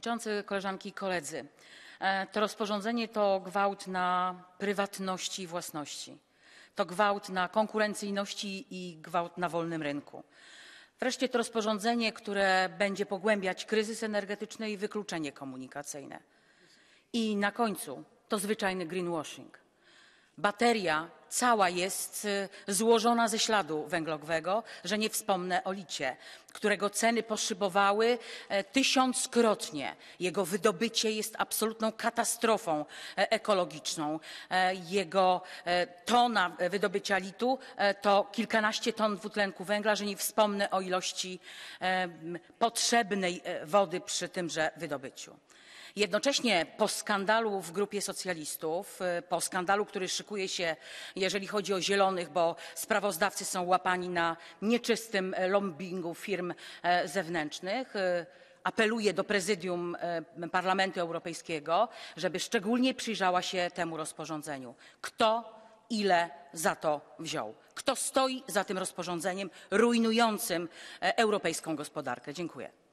Przewodniczący, koleżanki i koledzy, e, to rozporządzenie to gwałt na prywatności i własności. To gwałt na konkurencyjności i gwałt na wolnym rynku. Wreszcie to rozporządzenie, które będzie pogłębiać kryzys energetyczny i wykluczenie komunikacyjne. I na końcu to zwyczajny greenwashing. Bateria cała jest y, złożona ze śladu węglowego, że nie wspomnę o licie, którego ceny poszybowały e, tysiąckrotnie. Jego wydobycie jest absolutną katastrofą e, ekologiczną. E, jego tona wydobycia litu to kilkanaście ton dwutlenku węgla, że nie wspomnę o ilości potrzebnej wody przy tymże wydobyciu. Jednocześnie po skandalu w grupie socjalistów, po skandalu, który szykuje się jeżeli chodzi o zielonych, bo sprawozdawcy są łapani na nieczystym e, lobbingu firm e, zewnętrznych e, apeluję do prezydium Parlamentu Europejskiego, żeby szczególnie przyjrzała się temu rozporządzeniu. Kto ile za to wziął? Kto stoi za tym rozporządzeniem rujnującym europejską gospodarkę? Dziękuję.